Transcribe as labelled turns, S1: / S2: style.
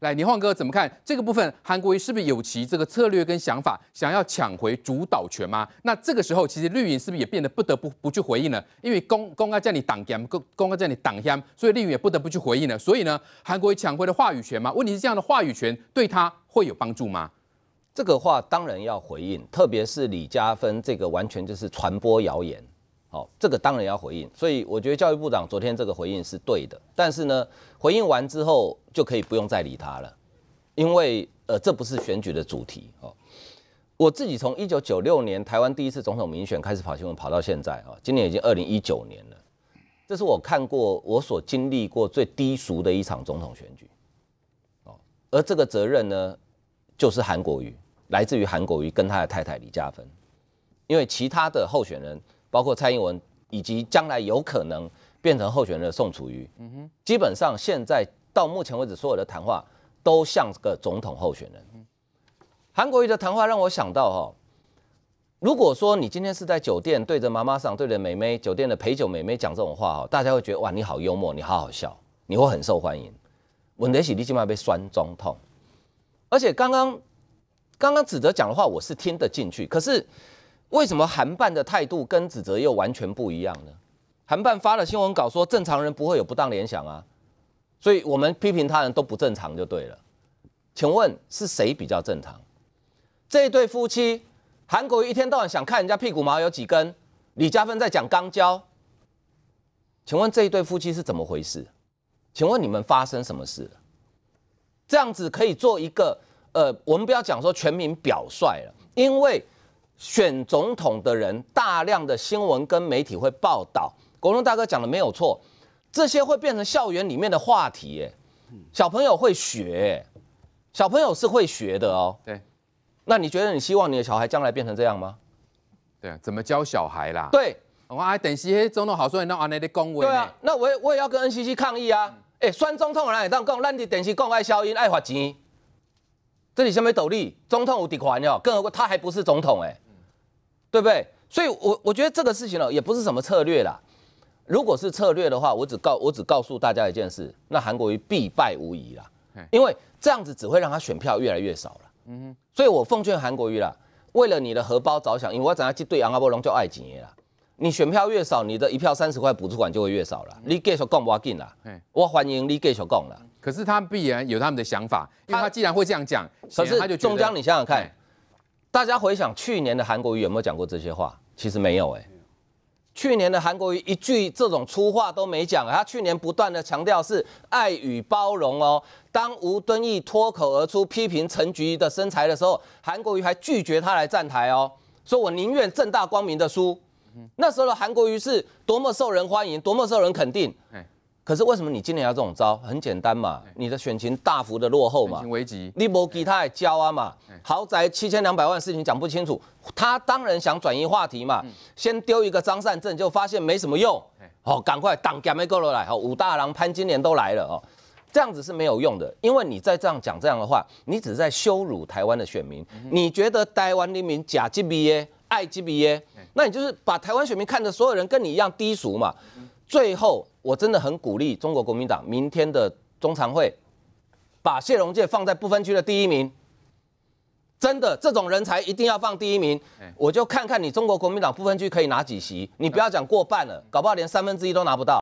S1: 来，李焕哥怎么看这个部分？韩国瑜是不是有其这个策略跟想法，想要抢回主导权吗？那这个时候，其实绿营是不是也变得不得不不去回应了？因为公公开叫你挡枪，公公开叫你挡枪，所以绿营也不得不去回应了。所以呢，韩国瑜抢回了话语权吗？问题是这样的话语权对他会有帮助吗？这个话当然要回应，特别是李嘉芬这个完全就是传播谣言。好，这个当然要回应，所以我觉得教育部长昨天这个回应是对的，但是呢，回应完之后就可以不用再理他了，因为呃，这不是选举的主题。哦。我自己从一九九六年台湾第一次总统民选开始跑新闻，跑到现在啊，今年已经二零一九年了，这是我看过我所经历过最低俗的一场总统选举。而这个责任呢，就是韩国瑜，来自于韩国瑜跟他的太太李嘉芬，因为其他的候选人。包括蔡英文，以及将来有可能变成候选人的宋楚瑜，嗯哼，基本上现在到目前为止所有的谈话都像个总统候选人。韩国瑜的谈话让我想到哈，如果说你今天是在酒店对着妈妈上对着美眉酒店的陪酒美眉讲这种话哈，大家会觉得哇你好幽默，你好好笑，你会很受欢迎。稳得起，你起码被酸中痛。而且刚刚刚刚子责讲的话，我是听得进去，可是。为什么韩办的态度跟指责又完全不一样呢？韩办发了新闻稿说正常人不会有不当联想啊，所以我们批评他人都不正常就对了。请问是谁比较正常？这一对夫妻，韩国一天到晚想看人家屁股毛有几根，李嘉芬在讲肛交。请问这一对夫妻是怎么回事？请问你们发生什么事了？这样子可以做一个呃，我们不要讲说全民表率了，因为。选总统的人，大量的新闻跟媒体会报道。国荣大哥讲的没有错，这些会变成校园里面的话题耶。小朋友会学，小朋友是会学的哦。对，那你觉得你希望你的小孩将来变成这样吗？对，啊，怎么教小孩啦？对，我阿等下总统好，说，以那阿那得讲我。对啊，那我我也要跟 NCC 抗议啊！哎，酸总统来当公，那的等下讲爱消音爱罚钱，这里什么斗笠？总统有底款哟，更何况他还不是总统哎。对不对？所以，我我觉得这个事情呢，也不是什么策略啦。如果是策略的话，我只告我只告诉大家一件事，那韩国瑜必败无疑啦。因为这样子只会让他选票越来越少了。嗯哼。所以我奉劝韩国瑜啦，为了你的荷包着想，为我怎样去对杨阿波龙叫爱情啦。你选票越少，你的一票三十块补助款就会越少了。你继续讲不要紧啦，我欢迎你继续讲啦。可是他必然有他们的想法，因为他既然会这样讲，可是中江，你想想看。大家回想去年的韩国瑜有没有讲过这些话？其实没有哎，去年的韩国瑜一句这种粗话都没讲他去年不断的强调是爱与包容哦。当吴敦义脱口而出批评陈菊的身材的时候，韩国瑜还拒绝他来站台哦，说我宁愿正大光明的输。那时候的韩国瑜是多么受人欢迎，多么受人肯定。可是为什么你今年要这种招？很简单嘛，你的选情大幅的落后嘛，你情危他还教啊嘛，豪宅七千两百万事情讲不清楚，他当然想转移话题嘛。先丢一个张善政，就发现没什么用。哦，赶快当衙门过来，哦，武大郎、潘金莲都来了哦，这样子是没有用的，因为你再这样讲这样的话，你只是在羞辱台湾的选民。你觉得台湾的民假 G B A、爱 G B A，那你就是把台湾选民看的所有人跟你一样低俗嘛？最后。我真的很鼓励中国国民党明天的中常会，把谢龙介放在不分区的第一名。真的，这种人才一定要放第一名。我就看看你中国国民党不分区可以拿几席，你不要讲过半了，搞不好连三分之一都拿不到。